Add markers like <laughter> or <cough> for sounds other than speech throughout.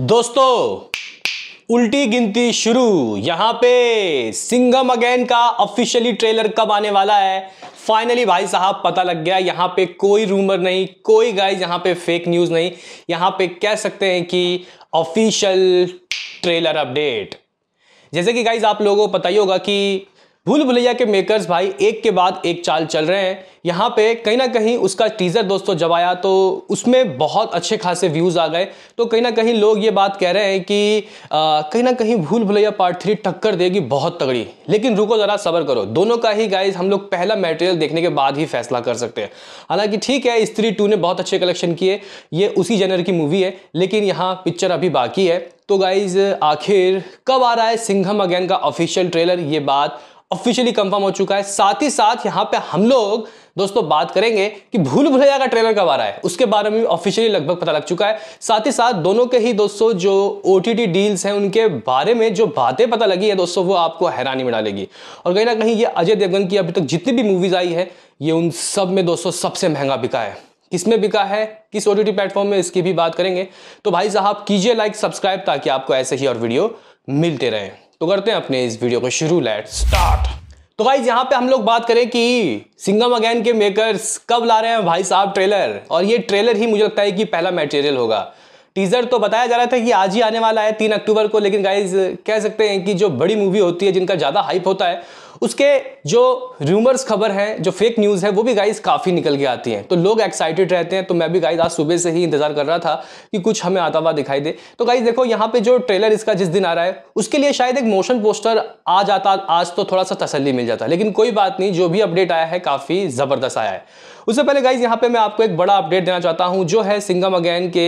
दोस्तों उल्टी गिनती शुरू यहां पे सिंगम अगेन का ऑफिशियली ट्रेलर कब आने वाला है फाइनली भाई साहब पता लग गया यहां पे कोई रूमर नहीं कोई गाइज यहां पे फेक न्यूज़ नहीं यहां पे कह सकते हैं कि ऑफिशियल ट्रेलर अपडेट जैसे कि गाइज आप लोगों को पता ही होगा कि भूल भुलैया के मेकर्स भाई एक के बाद एक चाल चल रहे हैं यहाँ पे कहीं ना कहीं उसका टीज़र दोस्तों जब आया तो उसमें बहुत अच्छे खासे व्यूज़ आ गए तो कहीं ना कहीं लोग ये बात कह रहे हैं कि कहीं ना कहीं भूल भुलैया पार्ट थ्री टक्कर देगी बहुत तगड़ी लेकिन रुको ज़रा सबर करो दोनों का ही गाइज हम लोग पहला मेटेरियल देखने के बाद ही फैसला कर सकते हैं हालांकि ठीक है स्त्री टू ने बहुत अच्छे कलेक्शन किए ये उसी जनर की मूवी है लेकिन यहाँ पिक्चर अभी बाकी है तो गाइज आखिर कब आ रहा है सिंघम अगेन का ऑफिशियल ट्रेलर ये बात ऑफिशियली कंफर्म हो चुका है साथ ही साथ यहाँ पे हम लोग दोस्तों बात करेंगे कि भूल भुलैया का ट्रेलर कब आ रहा है उसके बारे में ऑफिशियली लगभग पता लग चुका है साथ ही साथ दोनों के ही दोस्तों जो ओ डील्स हैं उनके बारे में जो बातें पता लगी है दोस्तों वो आपको हैरानी में डालेगी और कहीं ना कहीं ये अजय देवगन की अभी तक जितनी भी मूवीज आई है ये उन सब में दोस्तों सबसे महंगा बिका है किस में बिका है किस ओ टी प्लेटफॉर्म में इसकी भी बात करेंगे तो भाई साहब कीजिए लाइक सब्सक्राइब ताकि आपको ऐसे ही और वीडियो मिलते रहें तो करते हैं अपने इस वीडियो को शुरू लेट स्टार्ट तो गाइज यहाँ पे हम लोग बात करें कि सिंगम अगैन के मेकर्स कब ला रहे हैं भाई साहब ट्रेलर और ये ट्रेलर ही मुझे लगता है कि पहला मटेरियल होगा टीजर तो बताया जा रहा था कि आज ही आने वाला है तीन अक्टूबर को लेकिन गाइज कह सकते हैं कि जो बड़ी मूवी होती है जिनका ज़्यादा हाइप होता है उसके जो रूमर्स खबर है जो फेक न्यूज़ है वो भी गाइज काफ़ी निकल के आती है तो लोग एक्साइटेड रहते हैं तो मैं भी गाइज आज सुबह से ही इंतजार कर रहा था कि कुछ हमें आता हुआ दिखाई दे तो गाइज देखो यहाँ पे जो ट्रेलर इसका जिस दिन आ रहा है उसके लिए शायद एक मोशन पोस्टर आ जाता आज तो थोड़ा सा तसली मिल जाता लेकिन कोई बात नहीं जो भी अपडेट आया है काफ़ी ज़बरदस्त आया है उससे पहले गाइज यहाँ पे मैं आपको एक बड़ा अपडेट देना चाहता हूँ जो है सिंगम अगैन के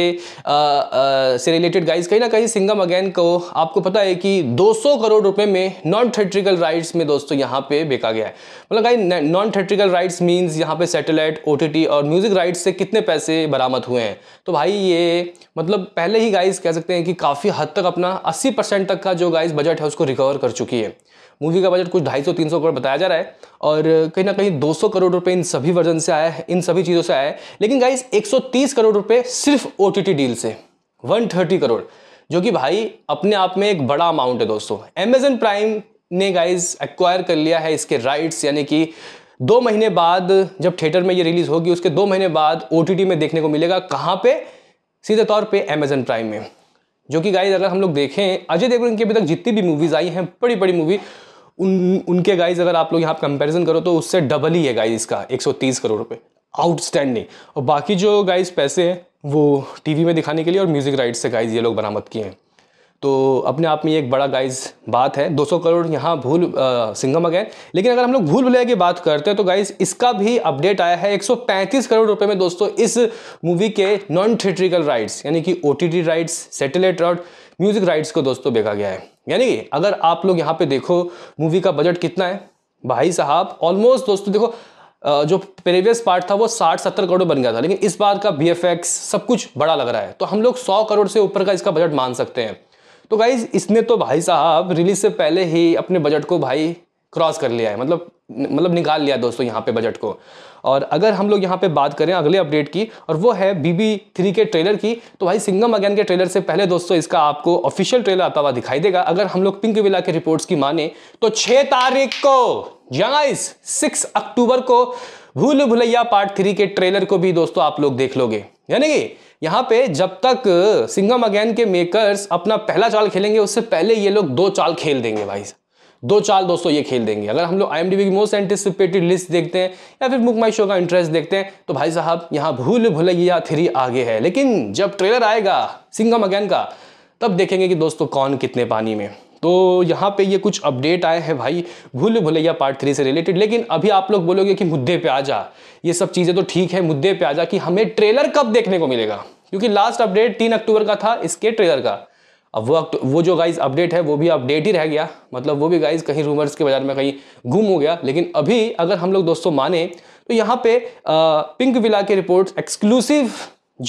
आ, आ, से रिलेटेड गाइज कहीं ना कहीं सिंगम अगैन को आपको पता है कि 200 करोड़ रुपए में नॉन थेट्रिकल राइट्स में दोस्तों यहाँ पे बेका गया है मतलब गाई नॉन थेट्रिकल राइट्स मीन्स यहाँ पे सैटेलाइट ओ और म्यूज़िक राइट्स से कितने पैसे बरामद हुए हैं तो भाई ये मतलब पहले ही गाइस कह सकते हैं कि काफ़ी हद तक अपना अस्सी तक का जो गाइस बजट है उसको रिकवर कर चुकी है मूवी का बजट कुछ ढाई सौ तीन सौ करोड़ बताया जा रहा है और कहीं ना कहीं 200 करोड़ रुपए इन सभी वर्जन से आया है इन सभी चीज़ों से आया है लेकिन गाइस 130 करोड़ रुपए सिर्फ ओ डील से 130 करोड़ जो कि भाई अपने आप में एक बड़ा अमाउंट है दोस्तों अमेजन प्राइम ने गाइज एक्वायर कर लिया है इसके राइट्स यानी कि दो महीने बाद जब थिएटर में ये रिलीज होगी उसके दो महीने बाद ओ में देखने को मिलेगा कहाँ पे सीधे तौर पे अमेजन प्राइम में जो कि गाइज अगर हम लोग देखें अजय देवगन की अभी तक जितनी भी मूवीज़ आई हैं बड़ी बड़ी मूवी उन उनके गाइज अगर आप लोग यहाँ कंपैरिजन करो तो उससे डबल ही है गाइज इसका 130 करोड़ रुपए आउटस्टैंडिंग और बाकी जो गाइज पैसे हैं वो टीवी में दिखाने के लिए और म्यूज़िक राइट्स से गाइज ये लोग बरामद किए हैं तो अपने आप में एक बड़ा गाइज बात है 200 करोड़ यहाँ भूल सिंगम अगैन लेकिन अगर हम लोग भूल भुलैया की बात करते हैं तो गाइज इसका भी अपडेट आया है 135 करोड़ रुपए में दोस्तों इस मूवी के नॉन थिएट्रिकल राइट्स यानी कि ओ rights satellite right music rights को दोस्तों बेचा गया है यानी कि अगर आप लोग यहाँ पे देखो मूवी का बजट कितना है भाई साहब ऑलमोस्ट दोस्तों देखो जो प्रीवियस पार्ट था वो साठ सत्तर करोड़ बन गया था लेकिन इस बार का बी सब कुछ बड़ा लग रहा है तो हम लोग सौ करोड़ से ऊपर का इसका बजट मान सकते हैं तो गाइज इसने तो भाई साहब रिलीज से पहले ही अपने बजट को भाई क्रॉस कर लिया है मतलब मतलब निकाल लिया दोस्तों यहाँ पे बजट को और अगर हम लोग यहाँ पे बात करें अगले अपडेट की और वो है बीबी थ्री के ट्रेलर की तो भाई सिंगम अगैन के ट्रेलर से पहले दोस्तों इसका आपको ऑफिशियल ट्रेलर आता हुआ दिखाई देगा अगर हम लोग पिंक विला के रिपोर्ट्स की माने तो छः तारीख को जाइस सिक्स अक्टूबर को भूल भुलैया पार्ट थ्री के ट्रेलर को भी दोस्तों आप लोग देख लोगे यानी कि यहाँ पे जब तक सिंगम अगेन के मेकर्स अपना पहला चाल खेलेंगे उससे पहले ये लोग दो चाल खेल देंगे भाई दो चाल दोस्तों ये खेल देंगे अगर हम लोग आई एम डी बी की मोस्ट एंटिसिपेटेड लिस्ट देखते हैं या फिर बुक माई शो का इंटरेस्ट देखते हैं तो भाई साहब यहाँ भूल भुलैया थ्री आगे है लेकिन जब ट्रेलर आएगा सिंगम अगेन का तब देखेंगे कि दोस्तों कौन कितने पानी में तो यहाँ पे ये कुछ अपडेट आए हैं भाई भूल भुलैया पार्ट थ्री से रिलेटेड लेकिन अभी आप लोग बोलोगे कि मुद्दे पे आ जा ये सब चीज़ें तो ठीक है मुद्दे पे आ जा कि हमें ट्रेलर कब देखने को मिलेगा क्योंकि लास्ट अपडेट तीन अक्टूबर का था इसके ट्रेलर का अब वो वो जो गाइज अपडेट है वो भी अपडेट ही रह गया मतलब वो भी गाइज कहीं रूमर्स के बाजार में कहीं गुम हो गया लेकिन अभी अगर हम लोग दोस्तों माने तो यहाँ पे पिंक विला के रिपोर्ट एक्सक्लूसिव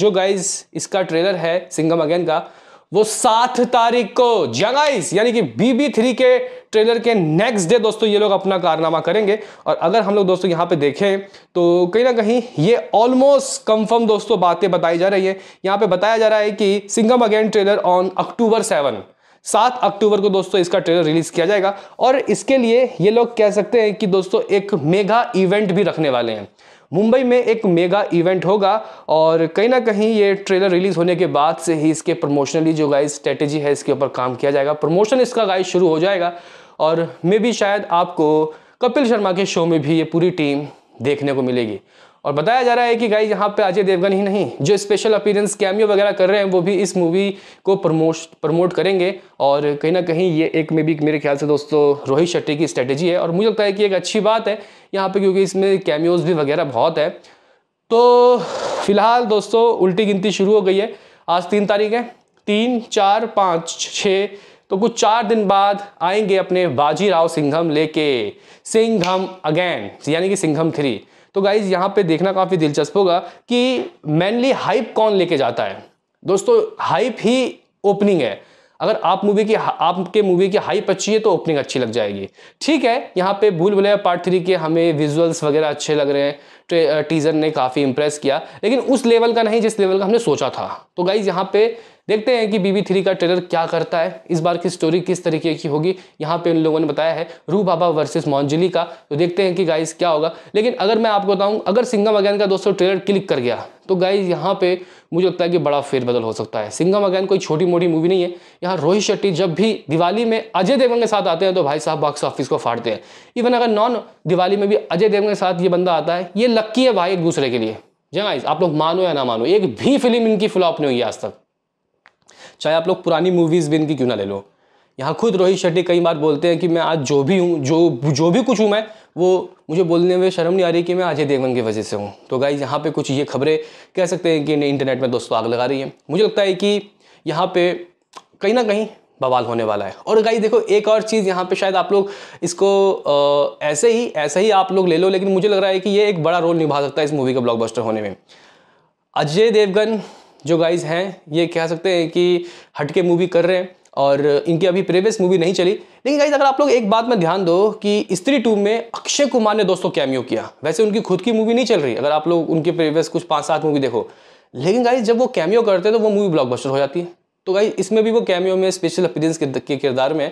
जो गाइज इसका ट्रेलर है सिंगम अगेन का वो सात तारीख को जगाइस यानी कि बीबी थ्री के ट्रेलर के नेक्स्ट डे दोस्तों ये लोग अपना कारनामा करेंगे और अगर हम लोग दोस्तों यहाँ पे देखें तो कहीं ना कहीं ये ऑलमोस्ट कंफर्म दोस्तों बातें बताई जा रही है यहाँ पे बताया जा रहा है कि Singham again trailer on October seven सात अक्टूबर को दोस्तों इसका ट्रेलर रिलीज किया जाएगा और इसके लिए ये लोग कह सकते हैं कि दोस्तों एक मेगा इवेंट भी रखने वाले हैं मुंबई में एक मेगा इवेंट होगा और कहीं ना कहीं ये ट्रेलर रिलीज होने के बाद से ही इसके प्रमोशनली जो गाइस स्ट्रेटेजी है इसके ऊपर काम किया जाएगा प्रमोशन इसका गाइस शुरू हो जाएगा और मे भी शायद आपको कपिल शर्मा के शो में भी ये पूरी टीम देखने को मिलेगी और बताया जा रहा है कि गाई यहाँ पे अजय देवगन ही नहीं जो स्पेशल अपीरेंस कैमियो वगैरह कर रहे हैं वो भी इस मूवी को प्रमोट प्रमोट करेंगे और कहीं ना कहीं ये एक मे बी मेरे ख्याल से दोस्तों रोहित शेट्टी की स्ट्रेटेजी है और मुझे लगता है कि एक अच्छी बात है यहाँ पे क्योंकि इसमें कैमियोज भी वगैरह बहुत है तो फिलहाल दोस्तों उल्टी गिनती शुरू हो गई है आज तीन तारीख है तीन चार पाँच छः तो कुछ चार दिन बाद आएंगे अपने बाजीराव सिंघम लेके सिंघम अगैन यानी कि सिंघम थ्री तो गाइज यहाँ पे देखना काफ़ी दिलचस्प होगा कि मेनली हाइप कौन लेके जाता है दोस्तों हाइप ही ओपनिंग है अगर आप मूवी की आपके मूवी की हाइप अच्छी है तो ओपनिंग अच्छी लग जाएगी ठीक है यहाँ पे भूल भुलैया पार्ट थ्री के हमें विजुअल्स वगैरह अच्छे लग रहे हैं टीज़र ने काफ़ी इंप्रेस किया लेकिन उस लेवल का नहीं जिस लेवल का हमने सोचा था तो गाइज यहाँ पे देखते हैं कि बीबी थ्री का ट्रेलर क्या करता है इस बार की स्टोरी किस तरीके की होगी यहाँ पे उन लोगों ने बताया है रू बाबा वर्सेस मौजली का तो देखते हैं कि गाइज क्या होगा लेकिन अगर मैं आपको बताऊँ अगर सिंगम अगैन का दोस्तों ट्रेलर क्लिक कर गया तो गाइज यहाँ पे मुझे लगता है कि बड़ा फेरबदल हो सकता है सिंगम अगैन कोई छोटी मोटी मूवी नहीं है यहाँ रोहित शेट्टी जब भी दिवाली में अजय देवगन के साथ आते हैं तो भाई साहब बॉक्स ऑफिस को फाड़ते हैं इवन अगर नॉन दिवाली में भी अजय देवगन के साथ ये बंदा आता है ये लक्की है भाई एक दूसरे के लिए जगाइज आप लोग मानो या ना मानो एक भी फिल्म इनकी फ्लॉप नहीं हुई आज तक चाहे आप लोग पुरानी मूवीज़ भी इनकी क्यों ना ले लो यहाँ खुद रोहित शेट्टी कई बार बोलते हैं कि मैं आज जो भी हूँ जो जो भी कुछ हूँ मैं वो मुझे बोलने में शर्म नहीं आ रही कि मैं अजय देवगन की वजह से हूँ तो गाइज यहाँ पे कुछ ये खबरें कह सकते हैं कि इंटरनेट में दोस्तों आग लगा रही है मुझे लगता है कि यहाँ पे कहीं ना कहीं बवाल होने वाला है और गाइस देखो एक और चीज़ यहाँ पे शायद आप लोग इसको आ, ऐसे ही ऐसे ही आप लोग ले लो लेकिन मुझे लग रहा है कि ये एक बड़ा रोल निभा सकता है इस मूवी का ब्लॉकबस्टर होने में अजय देवगन जो गाइज हैं ये कह सकते हैं कि हटके मूवी कर रहे हैं और इनकी अभी प्रीवियस मूवी नहीं चली लेकिन गाइज अगर आप लोग एक बात में ध्यान दो कि स्त्री टू में अक्षय कुमार ने दोस्तों कैमियो किया वैसे उनकी खुद की मूवी नहीं चल रही अगर आप लोग उनके प्रीवियस कुछ पाँच सात मूवी देखो लेकिन गाइज जब वो कैमियो करते हैं तो वो मूवी ब्लॉकबस्टर हो जाती है तो भाई इसमें भी वो कैमियो में स्पेशल अपीरेंस के किरदार में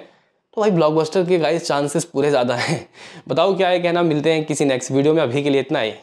तो भाई ब्लॉकबस्टर के गाइस चांसेस पूरे ज़्यादा हैं <laughs> बताओ क्या है कहना मिलते हैं किसी नेक्स्ट वीडियो में अभी के लिए इतना ही